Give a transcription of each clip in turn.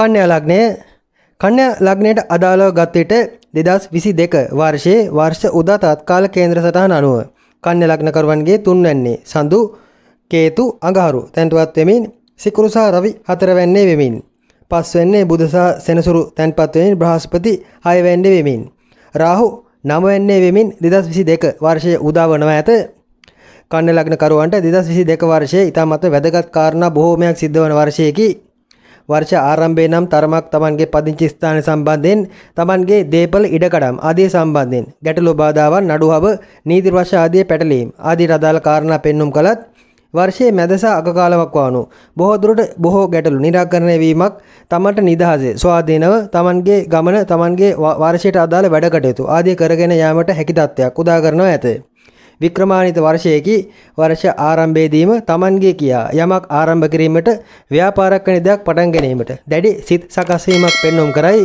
කන්‍යා ලග්නය කන්‍යා ලග්නයට අදාළව ගත් විට 2022 වර්ෂයේ වර්ෂ උදා තත්කාල කේන්ද්‍ර සටහන අනුව කන්‍යා ලග්නකරුවන්ගේ තුන්වැන්නේ සඳු කේතු අඟහරු තැන්පත් වෙමින් සිකුරු සහ රවි හතරවැන්නේ වෙමින් පස්වැන්නේ බුධ සහ සෙනසුරු තැන්පත් වෙමින් බ්‍රහස්පති හයවැන්නේ වෙමින් රාහු නවවැන්නේ වෙමින් 2022 වර්ෂයේ උදා වනවා ඇත කන්‍යා ලග්නකරුවන්ට 2022 වර්ෂයේ ඊටමත් වැදගත් කාරණා බොහෝමයක් සිද්ධ වන වර්ෂයකි වර්ෂ ආරම්භය නම් තරමක් තමන්ගේ පදිංචි ස්ථාන සම්බන්ධයෙන් තමන්ගේ දේපල ඉඩකඩම් ආදී සම්බන්ධයෙන් ගැටලු බාධාවන් නඩුහව නීති වර්ෂ ආදී පැටලීම් ආදී රදාළ කාරණා පෙන්눔 කළත් වර්ෂයේ මැදසා අගකාලවක් වානු බොහෝ දුරට බොහෝ ගැටලු निराකරණය වීමක් තමන්ට නිදහසේ ස්වාධීනව තමන්ගේ ගමන තමන්ගේ වර්ෂයට අදාළ වැඩ කටයුතු ආදී කරගෙන යාමට හැකි තත්ත්වයක් උදා කරනවා ඇතේ වික්‍රමාණිත වර්ෂයේකි වර්ෂ ආරම්භයේදීම Tamange කියා යමක් ආරම්භ කිරීමට ව්‍යාපාරයක් වැනි දෙයක් පටන් ගැනීමට දැඩි සිත් සකස් වීමක් පෙන්වුම් කරයි.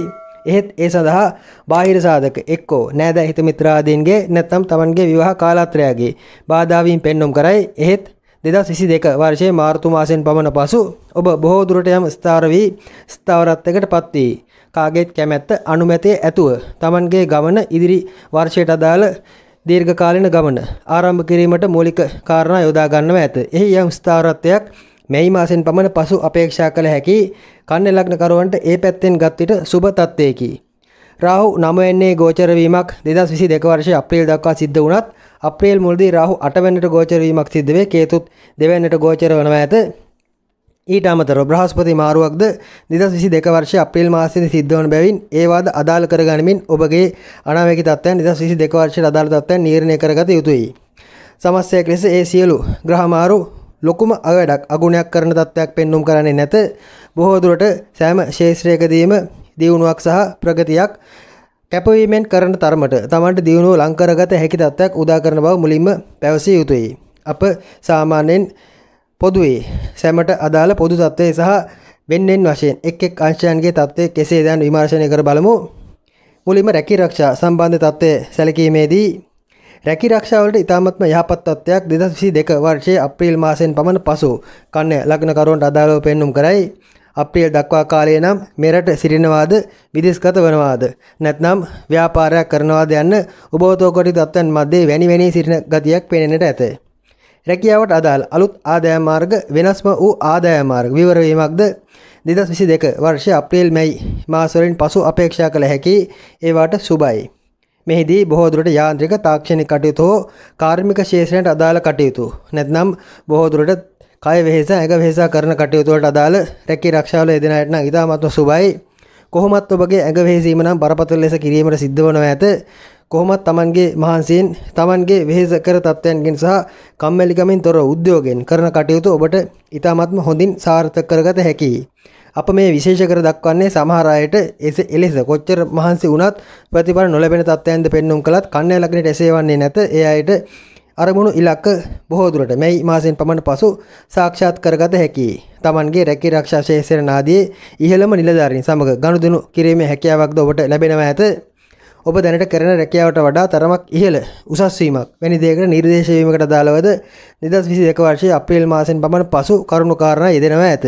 එහෙත් ඒ සඳහා බාහිර සාධක එක්කෝ නෑදෑ හිත මිත්‍රාදීන්ගේ නැත්නම් Tamange විවාහ කාලාත්‍රයගේ බාධාවීම් පෙන්වුම් කරයි. එහෙත් 2022 වර්ෂයේ මාර්තු මාසයෙන් පමණ පසු ඔබ බොහෝ දුරට යම් ස්ථාර වී ස්ථාවරත්වයකට පත් වී කාගේත් කැමැත්ත අනුමැතේ ඇතුව Tamange ගමන ඉදිරි වර්ෂයට අදාළ දීර්ඝකාලීන ගමන ආරම්භ කිරීමට මූලික කාරණා යොදා ගන්නව ඇත. එහි යම් ස්ථාවරත්වයක් මැයි මාසෙන් පමණ පසු අපේක්ෂා කළ හැකි කන්න ලග්නකරුවන්ට ඒ පැත්තෙන් ගත් විට සුබ තත්ත්වයකි. රාහු 9 වෙන්නේ ගෝචර වීමක් 2022 වර්ෂයේ අප්‍රේල් දක්වා සිද්ධ වුණත් අප්‍රේල් මුලදී රාහු 8 වෙනිට ගෝචර වීමක් සිද්ධ වේ. කේතුත් 2 වෙනිට ගෝචර වනවා ඇත. ඊට අමතර බ්‍රහස්පති මාරුවක්ද දෙදස් විසි දෙක වර්ෂ අප්‍රේල් මාසයද සිද්ධවන බැවින් ඒවාද අදාළ කරගනිමින් ඔබගේ අනාවැකි තත්ත්වයන් නිදස් විසි දෙක වර්ෂ අදාළ තත්ත්වයන් නිර්ණය කරගත යුතුයි. සමස්යයක් ලෙස ඒ සියලු ග්‍රහමාරු ලොකුම අවඩක් අගුණයක් කරන තත්ත්වයක් පෙන්නුම් කරන්නේ නැත බොහෝදුරට සෑම ශේෂත්‍රයකදීම දියුණුවක් සහ ප්‍රගතියක් කැපවීමෙන් කරන තරමට තමන්ට දියුණුව ලංකරගත හැකි තත්ත්වයක් උදා කරන බව මුලින්ම පැවසිය යුතුයි. අප සාමාන්‍යයෙන් පොදුවේ සැමට අදාළ පොදු තත්ත්වය සහ වෙන්නෙන් වශයෙන් එක් එක් අංශයන්ගේ තත්ත්වය කෙසේ දැන් විමර්ශනය කර බලමු මුලින්ම රැකී රක්ෂා සම්බන්ධ තත්ත්වය සැලකීමේදී රැකී රක්ෂාවලට ඉතාමත්ම යහපත් තත්ත්වයක් 2022 වර්ෂයේ අප්‍රේල් මාසයෙන් පමණ පසු කන්නේ ලග්න කරුවන්ට අදාළව පෙන්눔 කරයි අප්‍රේල් දක්වා කාලය නම් මෙරට සිටිනවාද විදේශගත වනවාද නැත්නම් ව්‍යාපාරයක් කරනවාද යන්න උබෝතෝකොටි තත්ත්වයන් මැද්දේ වැනි වැනි සිටින ගතියක් පෙනෙන්නට ඇත. රැකියාවට අදාළ අලුත් ආදාය මාර්ග වෙනස්ම වූ ආදාය මාර්ග විවර වීමක්ද 2022 වර්ෂයේ අප්‍රේල් මැයි මාසවලින් පසු අපේක්ෂා කළ හැකි ඒවාට සුබයි. මෙහිදී බොහෝ දුරට යාන්ත්‍රික තාක්ෂණික කටයුතු හෝ කාර්මික ශේෂණයට අදාළ කටයුතු නැත්නම් බොහෝ දුරට කය වෙහෙස ඇඟ වෙහෙස කරන කටයුතු වලට අදාළ රැකී ආරක්ෂාවල යෙදෙන අයට නම් ඉතාමත්ම සුබයි. කොහොමත් ඔබගේ ඇඟ වෙහෙසීම නම් බරපතල ලෙස කිරීමට සිද්ධ වනවා ඇත. කොහොමත් Tamanගේ මහන්සියෙන් Tamanගේ වෙහෙස කර තත්ත්වයන්ගෙන් සහ කම්මැලිකමින් තොර උද්‍යෝගයෙන් කරන කටයුතු ඔබට ඉතාමත්ම හොඳින් සාර්ථක කරගත හැකියි. අප මේ විශේෂ කර දක්වන්නේ සමහර අයට එලෙස කොච්චර මහන්සි වුණත් ප්‍රතිඵල නොලැබෙන තත්ත්වයන්ද පෙන්눔 කළත් කන්නේ ලග්නයට එසේ වන්නේ නැත. ඒ අයට අරමුණු ඉලක්ක බොහෝ දුරට මේ මාසයෙන් පමණ පසු සාක්ෂාත් කරගත හැකියි. Tamanගේ රැකී ආරක්ෂා ශේෂරණ ආදී ඉහළම නිලධාරීන් සමග ගනුදෙනු කිරීමේ හැකියාවක්ද ඔබට ලැබෙනවා ඇත. ඔබ දැනට කරන රැකියාවට වඩා තරමක් ඉහළ උසස්වීමක් වැනි දේකට නිර්දේශවීමකට දාලවද දෙදස් විසි දෙක වර්ෂය අප්‍රේල් මාසෙන් පමණ පසු කරුණු කාරණ යෙදෙනවා ඇත.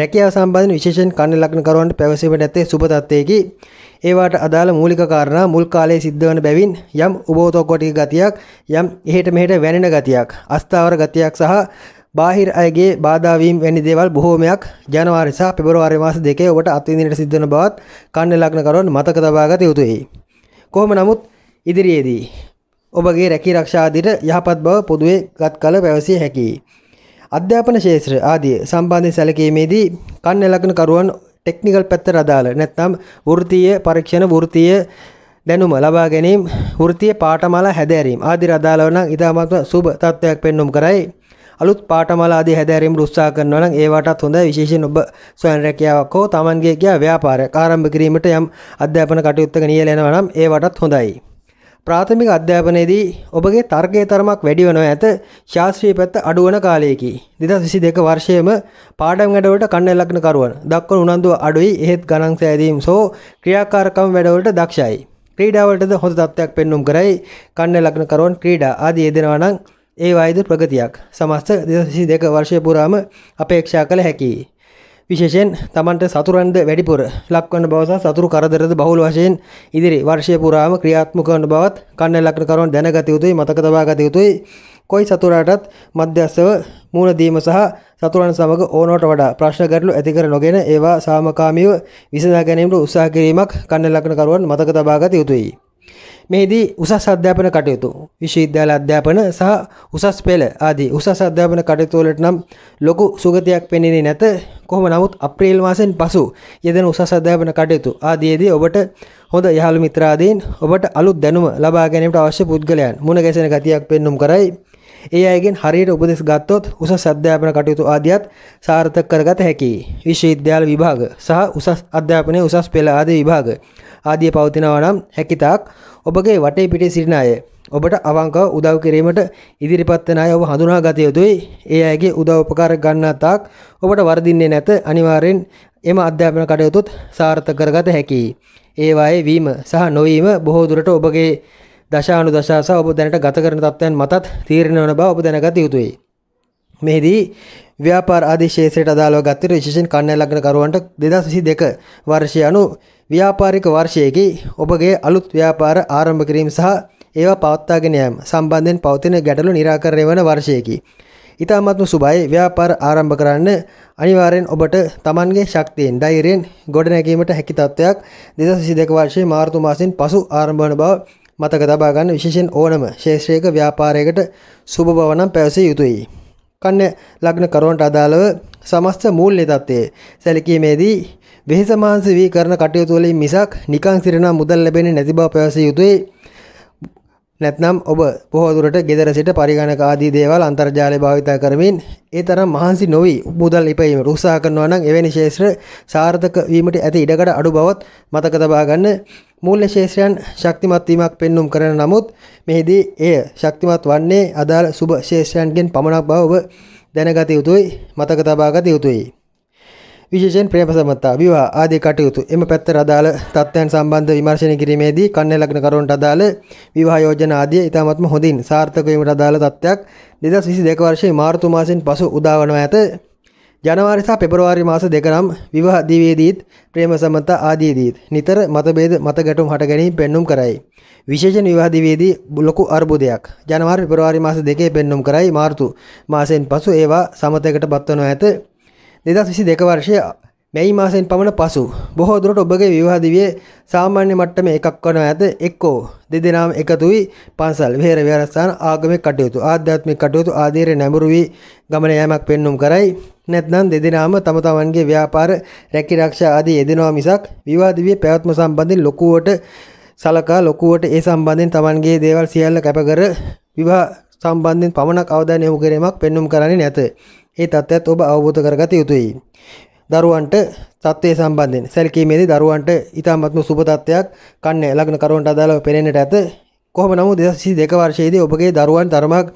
රැකියාව සම්බන්ධ විශේෂෙන් කන්න ලක්නකරුවන්ට පැවසීමට ඇත්තේ සුපතත්වයකි ඒවාට අදාළ මූලික කාරණා මුල් කාලයේ සිද්ධවන බැවින් යම් උබෝතොක්කොටික ගතියක් යම් එහෙට මෙහෙට වැනෙන ගතියක් අස්ථාවර ගතියක් සහ බාහිර අයගේ බාධාවීම් වැනි දේවල් බොහෝමයක් ජනවාරි සහ පෙබරවාරි මාස දෙකේ ඔබට අත්විඳින්නට සිද්ධ වන බවත් කන්න ලග්නකරුවන් මතක තබා ගත යුතුයි. කොහොම නමුත් ඉදිරියේදී ඔබගේ රැකී රක්ෂාදිට යහපත් බව පොදුවේ ගත් කල පැවසිය හැකියි. අධ්‍යාපන ශේත්‍ර ආදී සම්බන්ධය සැලකීමේදී කන්න එලකන කරුවන් ටෙක්නිකල් පැත්තට අදාළ නැත්නම් වෘත්තීය පරීක්ෂණ වෘත්තීය දැනුම ලබා ගැනීම වෘත්තීය පාඨමාලා හැදෑරීම ආදී අදාළව නම් ඉතාමත් සුබ තත්වයක් පෙන්වුම් කරයි අලුත් පාටමලාදී හැදෑරීමට උත්සාහ කරනවා නම් ඒවටත් හොඳයි විශේෂයෙන් ඔබ ස්වයං රැකියාවක් හෝ Tamanගේ ගියා ව්‍යාපාරයක් ආරම්භ කිරීමට යම් අධ්‍යාපන කටයුත්තක නියැලෙනවා නම් ඒවටත් හොඳයි. ප්‍රාථමික අධ්‍යාපනයේදී ඔබගේ තර්කයේ තරමක් වැඩි වෙනවා ඇත ශාස්ත්‍රීය පැත්ත අඩු වන කාලයකයි. 2022 වර්ෂයේම පාඩම් වැඩවලට කන්න ලග්න කරුවන් දක්වන උනන්දුව අඩුයි එහෙත් ගණන් සෑදීම් සෝ ක්‍රියාකාරකම් වැඩවලට දක්ෂයි. ක්‍රීඩාවලටද හොඳ තත්ත්වයක් පෙන්වුම් කරයි කන්න ලග්න කරුවන් ක්‍රීඩා ආදී යෙදෙනවා නම් ඒ වායිද ප්‍රගතියක් සමස්ත දෙසි දෙක වර්ෂය පුරාම අපේක්ෂා කළ හැකි. විශේෂෙන් තමන්ට සතුරන්ද වැඩිපුර ලක්වන්න බවස සතුරු කරදරද බහුල වශයෙන් ඉදිරි වර්ෂය පුරාම ක්‍රියාත්මකවන්න බවත් කන්න ලක්න කරුවන් දැනගත යුතුයි මතක තබා ගත යුතුයි කොයි සතුරාටත් මධ්‍යස්සව මූුණදීම සහ සතුරන් සමඟ ඕනෝට වඩා ප්‍රශ්න ගැටලු ඇතිකර නොගෙන ඒවා සාමකාමීව විසඳා ගැනීමට උත්සා කිරීමක් කන්න ලක්න කරුවන් මතක තබාගත යුතුයි. මෙහිදී උසස් අධ්‍යාපන කටයුතු විශ්වවිද්‍යාල අධ්‍යාපන සහ උසස් පෙළ ආදී උසස් අධ්‍යාපන කටයුතු වලට නම් ලොකු සුගතියක් පෙනෙන්නේ නැත කොහොම නමුත් අප්‍රේල් මාසයෙන් පසු යෙදෙන උසස් අධ්‍යාපන කටයුතු ආදීදී ඔබට හොඳ යහළු මිත්‍රාදීන් ඔබට අලුත් දැනුම ලබා ගැනීමට අවශ්‍ය පුද්ගලයන් මුණ ගැසෙන ගතියක් පෙන්눔 කරයි ඒ අයගෙන් හරියට උපදෙස් ගත්තොත් උසස් අධ්‍යාපන කටයුතු ආදියත් සාර්ථක කරගත හැකි විශ්වවිද්‍යාල විභාග සහ උසස් අධ්‍යාපනයේ උසස් පෙළ ආදී විභාග ආදිය පවතිනවා නම් හැකිතාක් ඔබගේ වටේ පිටේ සිටින අය ඔබට අවංකව උදව් කිරීමට ඉදිරිපත් වෙන අය ඔබ හඳුනා ගත යුතුයි. ඒ අයගේ උදව් උපකාර ගන්නා තාක් ඔබට වරදින්නේ නැත අනිවාර්යෙන් එම අධ්‍යාපන කටයුතුත් සාර්ථක කරගත හැකියි. ඒවායේ වීම සහ නොවීම බොහෝ දුරට ඔබගේ දශානු දශාස ඔබ දැනට ගත කරන තත්ත්වයන් මතත් තීරණය වන බව ඔබ දැනගත යුතුයි. මෙහිදී ව්‍යාපාර ආදී ශේෂයට අදාළව ගත්තර විශේෂයෙන් කන්‍යා ලග්නකරුවන්ට 2022 වර්ෂය අනු ව්‍යාපාරික වර්ෂයේදී ඔබගේ අලුත් ව්‍යාපාර ආරම්භ කිරීම සහ ඒවා පවත්වාගෙන යාම සම්බන්ධයෙන් පවතින ගැටලු निराකරණය වන වර්ෂයකි. ඉතාමත්ම සුබයි ව්‍යාපාර ආරම්භ කරන්න අනිවාර්යෙන් ඔබට Tamanගේ ශක්තියෙන් ධෛර්යයෙන් ගොඩනැගීමට හැකි තත්ත්වයක් 2022 වර්ෂයේ මාර්තු මාසයෙන් පසු ආරම්භ වන බව මතක තබා ගන්න විශේෂයෙන් ඕනම ශේෂ්ත්‍රයක ව්‍යාපාරයකට සුබ බව නම් පැවසිය යුතුයි. කන්න ලග්න කරවන්ට අදාළව සමස්ත මූල්‍ය තත්ත්වයේ සැලකීමේදී වෙහෙස මාංශ වී කරන කටයුතු වලින් මිසක් නිකං සිරනා මුදල් ලැබෙන්නේ නැති බව පැවසිය යුතුයි. නැත්නම් ඔබ පොහොදුරට ගෙදර සිට පරිගණක ආදී දේවල් අන්තර්ජාලය භාවිතා කරමින් ඒ තරම් මහන්සි නොවී මුදල් ඉපයීම උත්සාහ කරනවා නම් එවැනි ශේෂ්ත්‍ර සාර්ථක වීමට ඇති ඉඩකඩ අඩු බවත් මතක තබා ගන්න මූල්‍ය ශේෂ්ත්‍රයන් ශක්තිමත් වීමක් පෙන්눔 කරන නමුත් මෙහිදී එය ශක්තිමත් වන්නේ අදාළ සුබ ශේෂ්ත්‍රයන්ගෙන් පමණක් බව ඔබ දැනගත යුතුයි මතක තබා ගත යුතුයි විශේෂයෙන් ප්‍රේම සම්බන්ධතා විවාහ ආදී කටයුතු එම පැත්තට අදාළ තත්ත්වයන් සම්බන්ධ විමර්ශනය කිරීමේදී කන්නේ ලග්න කරුවන්ට අදාළ විවාහ යෝජනා ආදී ඉතාමත්ම හොඳින් සාර්ථක වීමට අදාළ තත්ත්වයක් 2022 වර්ෂයේ මාර්තු මාසයෙන් පසු උදා වනව ඇත ජනවාරි සහ පෙබරවාරි මාස දෙක නම් විවාහ දිවේදීත් ප්‍රේම සම්මත ආදීදීත් නිතර මතභේද මත ගැටුම් හට ගැනීම පෙන්눔 කරයි. විශේෂයෙන් විවාහ දිවේදී ලොකු අර්බුදයක් ජනවාරි පෙබරවාරි මාස දෙකේ පෙන්눔 කරයි මාර්තු මාසයෙන් පසු ඒවා සමතයකට පත්වනව ඇත. දෙදස් විසි දෙක වර්ෂය මැයි මාසෙන් පමණ පසු බොහෝ දුරට ඔබගේ විවාහදිවිය සාමාන්‍ය මට්ටම එකක් වන ඇත එක්කෝ දෙදෙනාම එකතුයි පන්සල් විහෙර විහාරස්ථාන ආගමික කටයුතු ආධ්‍යාත්මික කටයුතු ආදීරේ නැඹුරු වී ගමන යාමක් පෙන්눔 කරයි නැත්නම් දෙදෙනාම තම තමන්ගේ ව්‍යාපාර රැකී ආරක්ෂා ආදී යෙදෙනවා මිසක් විවාදිවිය පැවැත්ම සම්බන්ධයෙන් ලොකුවට සලකා ලොකුවට ඒ සම්බන්ධයෙන් තමන්ගේ දේවල් සියල්ල කැපකර විවාහ සම්බන්ධයෙන් පමණක් අවධානය යොමු කිරීමක් පෙන්눔 කරන්නේ නැත. ඒ තත්ත්වයත් ඔබ අවබෝධ කරගත යුතුයි. දරුවන්ට තත්ත්වය සම්බන්ධයෙන් සැලකීමේදී දරුවන්ට ඉතාමත්ම සුබ තත්ත්වයක් කන්නේ ලග්න කරුවන්ට අදාළව පෙනෙන්නට ඇත. කොහොම නමුත් 2022 වර්ෂයේදී ඔබගේ දරුවන් තරමක්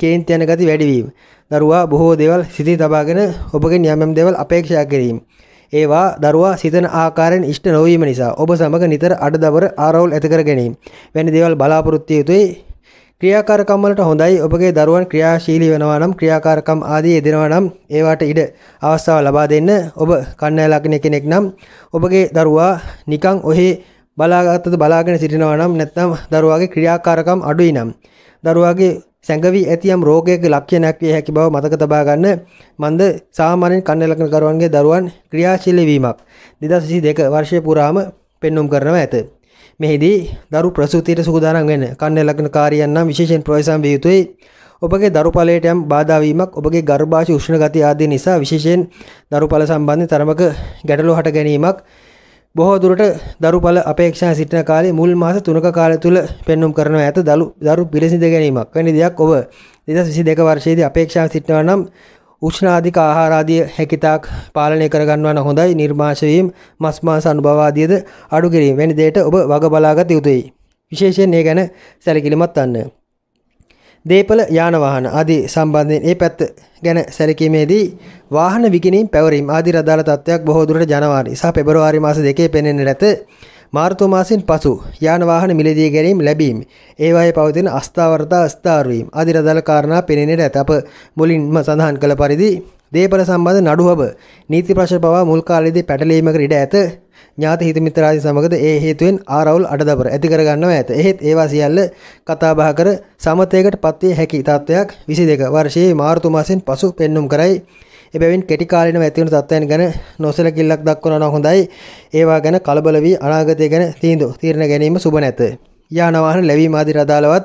කේන්ති යන ගති වැඩිවීම. දරුවා බොහෝ දේවල් සිතේ තබාගෙන ඔබගෙන් යම් යම් දේවල් අපේක්ෂා කිරීම. ඒවා දරුවා සිතන ආකාරයෙන් ඉෂ්ට නොවීම නිසා ඔබ සමග නිතර අඩදබර ආරවුල් ඇති කර ගැනීම. වැනි දේවල් බලාපොරොත්තු යුතුයි. ක්‍රියාකාරකම් වලට හොඳයි ඔබගේ දරුවන් ක්‍රියාශීලී වෙනවා නම් ක්‍රියාකාරකම් ආදී යෙදෙනවා නම් ඒවට ඉඩ අවස්ථාව ලබා දෙන්න ඔබ කන්නෑලකින කෙනෙක් නම් ඔබගේ දරුවා නිකං ඔහි බලාගත්තද බලාගෙන සිටිනවා නම් නැත්නම් දරුවාගේ ක්‍රියාකාරකම් අඩුයි නම් දරුවාගේ සැඟවී ඇතියම් රෝගයක ලක්ෂණයක් විය හැකි බව මතක තබා ගන්න මන්ද සාමාන්‍යයෙන් කන්නලකන කරුවන්ගේ දරුවන් ක්‍රියාශීලී වීමක් 2022 වර්ෂය පුරාම පෙන්눔 කරනවා ඇත මෙහිදී දරු ප්‍රසූතියට සූදානම් වෙන කන්න ලග්න කාරියන් නම් විශේෂයෙන් ප්‍රවේශම් විය යුතුයි. ඔබගේ දරුඵලයට යම් බාධා වීමක් ඔබගේ ගර්භාෂය උෂ්ණ ගතිය ආදී නිසා විශේෂයෙන් දරුඵල සම්බන්ධ තරමක ගැටලු හට ගැනීමක් බොහෝ දුරට දරුඵල අපේක්ෂා සිටින කාලේ මුල් මාස 3ක කාලය තුල පෙන්눔 කරනවා ඇත දරු පිළිසිඳ ගැනීමක් වැනි දෙයක් ඔබ 2022 වර්ෂයේදී අපේක්ෂා සිටිනවා නම් උෂ්ණාධික ආහාරාදිය හැකිතාක් පාලනය කරගන්නවන හොඳයි නිර්මාශවීම් මස් මාස අනුභවාදියද අඩු කිරීම වැනි දෙයට ඔබ වග බලාගත යුතුයි. විශේෂයෙන් ඒ ගැන සැලකිලිමත් වන්න. දේපල යානවාහන ආදී සම්බන්ධයෙන් ඒ පැත්ත ගැන සැලකීමේදී වාහන විකිනීම් පැවරීම ආදී රදාළ තත්ත්වයක් බොහෝ දුරට ජනවාරි සහ පෙබරවාරි මාස දෙකේ පෙනෙන්නේ නැත. මාර්තු මාසින් පසු යාන වාහන මිලදී ගැනීම ලැබීම, ඒවායේ පවතින අස්ථාවරතා ස්ථාරු වීම ආදී රදල කාරණා පෙනෙන්නට ඇත. අප මුලින්ම සඳහන් කළ පරිදි දේපල සම්බන්ධ නඩුවබ නීති ප්‍රශ්න පවා මුල් කාලයේදී පැටලීමකට ඉඩ ඇත. ඥාත හිත මිත්‍රාදී සමගද ඒ හේතුවෙන් ආරවුල් අඩදබර ඇති කරගන්නවා ඇත. එහෙත් ඒවා සියල්ල කතා බහ කර සමතයකට පත්විය හැකි තත්ත්වයක් 22 වර්ෂයේ මාර්තු මාසෙන් පසු පෙන්눔 කරයි. එබැවින් කෙටි කාලීනව ඇතිවන තත්ත්වයන් ගැන නොසලකිල්ලක් දක්වනවා හොඳයි. ඒවා ගැන කලබල වී අනාගතය ගැන තීන්දුව තීරණ ගැනීම සුබ නැත. යානවාහන ලැබීම ආදී රදාලවත්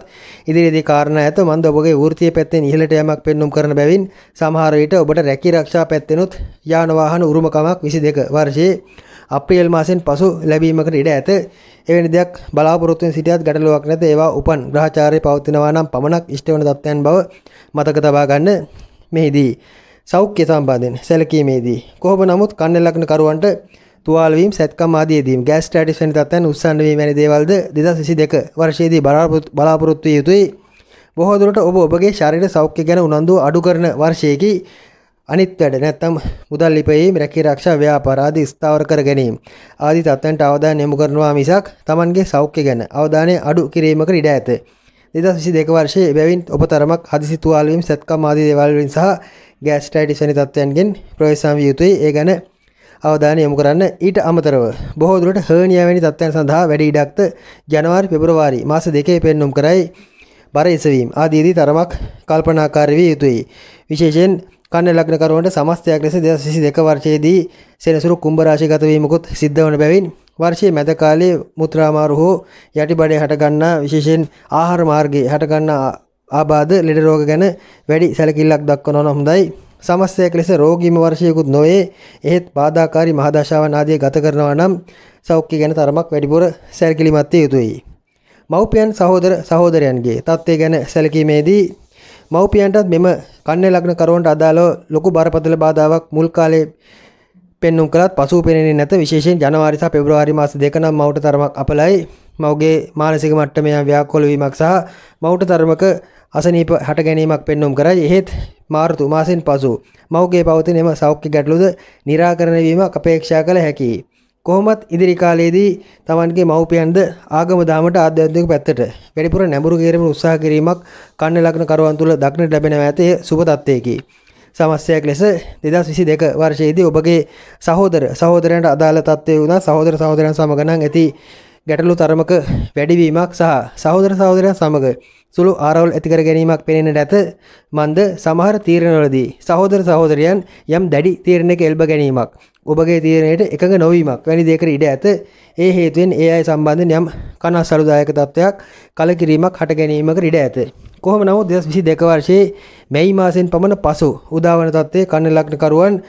ඉදිරියේදී කාරණා ඇත මන්ද ඔබගේ වෘත්තීය පැත්තෙන් ඉහළට යෑමක් පෙන්눔 කරන බැවින් සමහර විට ඔබට රැකී ආරක්ෂා පැත්තෙනුත් යානවාහන උරුමකමක් 22 වර්ෂයේ අප්‍රේල් මාසෙන් පසු ලැබීමකට ඉඩ ඇත එවැනි දෙයක් බලාපොරොත්තුෙන් සිටියත් ගැටලුවක් නැත ඒවා උපන් ග්‍රහචාරයේ පවතිනවා නම් පමණක් ඉෂ්ට වන තත්ත්වයන් බව මතක තබා ගන්න මෙහිදී සෞඛ්‍ය සම්බන්ධයෙන් සැලකීමේදී කොහොම නමුත් කන්න ලක්නකරුවන්ට තුවාලවීම් සැත්කම් ආදයේදීම් ගෑස් ටටිස්නි තත්වයන් උත්සන්න වී වැනි දේවල්ද දෙදස් විසි දෙක වර්ෂයේදී බලාපොරොත්තු යුතුයි බොහෝදුරට ඔබ ඔබගේ ශරීර සෞඛ්‍ය ගැන උනන්දු අඩු කරන වර්ෂයකි අනිත් වැඩ නැත්තම් මුදල් ලිපයීම් රැකී රක්ෂා ව්‍යාපාරාදී ස්ථාවර කර ගැනීම ආදී තත්ත්වයන්ට අවධානය යොමු කරනවා මිසක් Tamanගේ සෞඛ්‍ය ගැන අවධානය අඩු කිරීමකට ඉඩ ඇත 2022 වර්ෂයේ එබැවින් ඔබ තරමක් හදිසි තුවාලවීම් සැත්කම් ආදී දේවල් වලින් සහ ගෑස්ටයිටිස් වැනි තත්ත්වයන්ගෙන් ප්‍රවේශම් විය යුතුයි. ඒ ගැන අවධානය යොමු කරන්න. ඊට අමතරව බොහෝ දුරට හර්නියා වැනි තත්ත්වයන් සඳහා වැඩි ඉඩක්ද ජනවාරි පෙබරවාරි මාස දෙකේ පෙන්නුම් කරයි. බර එසවීම ආදීදී තරමක් කල්පනාකාරී විය යුතුයි. විශේෂයෙන් කන්න ලග්නකරුවන්ට සමස්තයක් ලෙස 2022 වර්ෂයේදී සෙනසුරු කුම්භ රාශිගත වීමකුත් සිද්ධ වන බැවින් වර්ෂයේ මැද කාලයේ මුත්‍රාමාරු හෝ යටිබඩේ හටගන්නා විශේෂයෙන් ආහාර මාර්ගයේ හටගන්නා ආබාධ ලෙඩ රෝග ගැන වැඩි සැලකිල්ලක් දක්වනවා නම් හොඳයි. සමස්තයක් ලෙස රෝගීම වර්ෂයකුත් නොවේ. එහෙත් බාධාකාරී මහදශාවන් ආදී ගත කරනවා නම් සෞඛ්‍ය ගැන තරමක් වැඩිපුර සැලකිලිමත් යුතුයි. මව්පියන් සහෝදර සහෝදරයන්ගේ තත්ත්වය ගැන සැලකීමේදී මව්පියන්ටත් මෙම කන්නේ ලග්න කරවන්ට අදාළව ලොකු බරපතල බාධාවක් මුල් කාලේ පෙන්නුම් කළත් පසු පෙනෙන්නේ නැත විශේෂයෙන් ජනවාරි සහ පෙබරවාරි මාස දෙක නම් මවට තරමක් අපලයි මවගේ මානසික මට්ටමේ ව්‍යාකූල වීමක් සහ මවට තරමක අසනීප හට ගැනීමක් පෙන්නුම් කරයි එහෙත් මාර්තු මාසෙන් පසු මවගේ පවතින එම සෞඛ්‍ය ගැටලුද නිරාකරණය වීමක් අපේක්ෂා කළ හැකියි. කොහොමත් ඉදිරි කාලයේදී තමන්ගේ මව්පියන්ද ආගම දාමට ආධ්‍යාත්මික පැත්තට වැඩිපුර නැඹුරු කිරීමට උත්සාහ කිරීමක් කන්න ලග්න කරුවන් තුළ දක්නට ලැබෙනවා ඇතේ සුබ තත්ත්වයකි. සමස්යයක් ලෙස දෙදස් විසි දෙක වර්ෂයේදී ඔබගේ සහෝදර සහෝදරයන්ට අදාළ තත්ත්වය වුණා සහෝදර සහෝදරයන් සමගනන් ඇති ගැටලු තරමක වැඩිවීමක් සහ සහෝදර සහෝදරයන් සමග සුළු ආරවුල් ඇතිකර ගැනීමක් පෙනෙන නැත මන්ද සමහර තීරණවලදී සහෝදර සහෝදරයන් යම් දැඩි තීරණයක එල්බ ගැනීමක් ඔබගේ තීරණයට එකඟ නොවීමක් වැනි දෙයකට ඉඩ ඇත ඒ හේතුවෙන් ඒ අය සම්බන්ධ යම් කනස්සලුදායක තත්ත්වයක් කලකිරීමක් හට ගැනීමකට ඉඩ ඇත කොහොම නමුත් දෙස් විසි දෙක වර්ෂයේ මැයි මාසෙන් පමණ පසු උදාවන තත්ත්වයේ කන්න ලක්නකරුවන්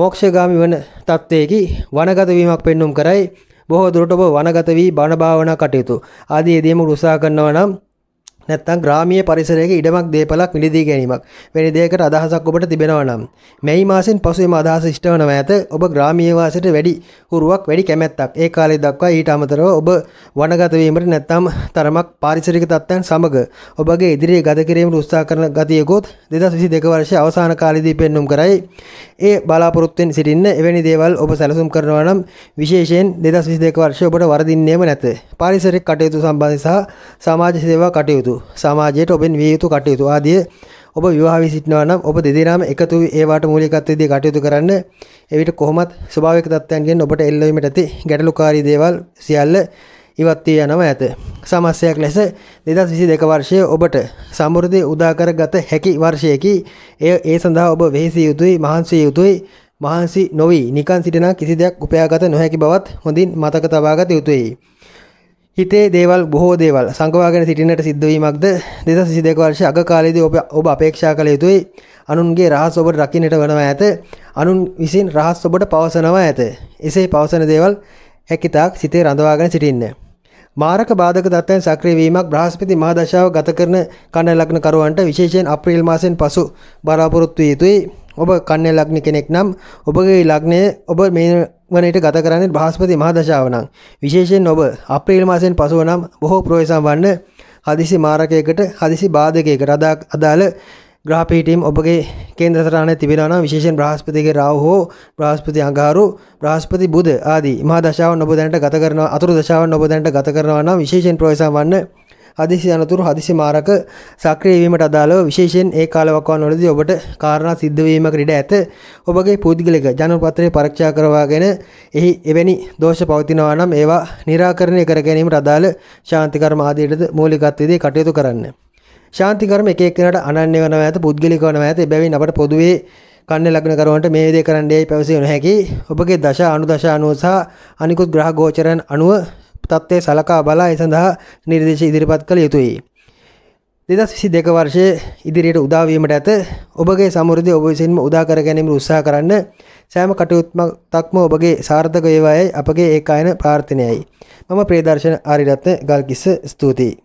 මෝක්ෂගාමි වන තත්ත්වයකි වනගතවීමක් පෙන්නුම් කරයි බොහෝ දුරට ඔබ වනගත වී බණ භාවනා කටයුතු ආදී යෙදීම උත්සාහ කරනවා නම් නැත්තම් ග්‍රාමීය පරිසරයක ඉඩමක් දේපලක් මිලදී ගැනීමක් වැනි දෙයකට අදහසක් ඔබට තිබෙනවා නම් මැයි මාසෙන් පසු එම අදහස ඉෂ්ට වනව ඇත ඔබ ග්‍රාමීය වාසයට වැඩි හුරුවක් වැඩි කැමැත්තක් ඒ කාලය දක්වා ඊට අමතරව ඔබ වනගත වීමට නැත්තම් තරමක් පාරිසරික තත්ත්වයන් සමග ඔබගේ ඉදිරියේ ගත කිරීමට උත්සාහ කරන ගතියකොත් 2022 වර්ෂයේ අවසාන කාලයේදී පෙන්눔 කරයි ඒ බලාපොරොත්තුෙන් සිටින්න එවැනි දේවල් ඔබ සැලසුම් කරනවා නම් විශේෂයෙන් 2022 වර්ෂය ඔබට වරදින්නේම නැත පාරිසරික කටයුතු සම්බන්ධ සහ සමාජ සේවා කටයුතු යුතු සමාජයට ඔබෙන් විය යුතු කටයුතු ආදිය ඔබ විවාහ වී සිටිනවා නම් ඔබ දෙදෙනාම එකතු වී ඒවාට මූලිකත්වයේ දී කටයුතු කරන්න එවිට කොහොමත් ස්වභාවික තත්ත්වයන්ගෙන් ඔබට එල්ලවීමට ඇති ගැටලුකාරී දේවල් සියල්ල ඉවත් වී යනවා ඇත. සමස්යයක් ලෙස 2022 වර්ෂය ඔබට සමෘද්ධි උදාකරගත හැකි වර්ෂයකි. එය ඒ සඳහා ඔබ වෙහෙසිය යුතුයි, මහන්සි යුතුයි, මහන්සි නොවි නිකන් සිටිනා කිසි දෙයක් උපයාගත නොහැකි බවත් හොඳින් මතක තබාගත යුතුයි. හිතේ දේවල් බොහෝ දේවල් සංකවාගෙන සිටින්නට සිද්ධවීමක්ද දෙද සිදක වර්ෂ අග කාලේද ඔබ ඔබ අපේක්ෂා කළ යුතුයි අනුන්ගේ රහස් ඔබට රකින්නට වනව ඇත අනුන් විසින් රහස් ඔබට පවසනවා ඇත එසේ පවසන දේවල් හැකිතාක් සිතේ රඳවාගෙන සිටින්න. මාරක බාධක තත්ත්වයන් සක්‍රියවීමක් බ්‍රහස්පති මහදශාව ගත කරන කණ ලග්නකරුවන්ට විශේෂයෙන් අප්‍රේල් මාසයෙන් පසු බලාපොරොත්තු විය යුතුයි ඔබ කන්න ලක්න කෙනෙක් නම් ඔබගේ ලක්නය ඔබ මේ වනට ගත කරන්නේ භාස්පති මහදශාවනම් විශේෂයෙන් ඔබ අප්‍රේල් මාසයෙන් පසුව නම් බොහෝ ප්‍රවේශම් වන්න හදිසි මාරකයකට හදිසි බාධකයක රදාක් අදාළ ග්‍රාපීටීම් ඔබගේ කේන්ද්‍රතරාණය තිබෙනනම් විශේෂෙන් බ්‍රහස්පතිගේ රාව හෝ බ්‍රහස්පති අඟාරු බ්‍රහස්පති බුද ආදී මහදශාව ඔබ දැනට ගත කරන අතුරු දශාවන් ඔබ දැනට ගත කරනවා නම් විශේෂෙන් ප්‍රවේශම් වන්න හදිසි අනතුරු හදිසි මාරක සක්‍රිය වීමට අදාළව විශේෂයෙන් ඒ කාලවකවානුවලදී ඔබට කාරණා සිද්ධ වීමක ඉඩ ඇත. ඔබගේ පෞද්ගලික ජනපත්‍රය පරීක්ෂා කරවාගෙන එහි එවැනි දෝෂ පවතිනවා නම් ඒවා निराකරණය කර ගැනීමට අදාළ ශාන්ති කර්ම ආදීටද මූලිකත්වයේදී කටයුතු කරන්න. ශාන්ති කර්ම එක එක්කෙනාට අනන්‍ය වනව ඇත, පුද්ගලික වනව ඇත. එබැවින් අපට පොදුවේ කන්න ලග්න කරුවන්ට මේ දේ කරන්න යයි පැවසිය නොහැකි. ඔබගේ දශ අනුදශ අනුව සහ අනිකුත් ග්‍රහ ගෝචරයන් අනුව තත්ත්වය සලකා බලා ඒ සඳහා නිර්දේශ ඉදිරිපත් කළ යුතුයි. දෙදස් විසි දෙක වර්ෂය ඉදිරියට උදාවීමට ඇත ඔබගේ සමුෘදය ඔබ විසින්ම උදාකර ගැනීම උත්සා කරන්න සෑම කටයුත්මක්ම ඔබගේ සාර්ථක වේවායයි අපගේ ඒකායන ප්‍රාර්ථනයයි. මම ප්‍රේදර්ශන ආරිරත්න ගල්කිස්ස ස්තුතියි.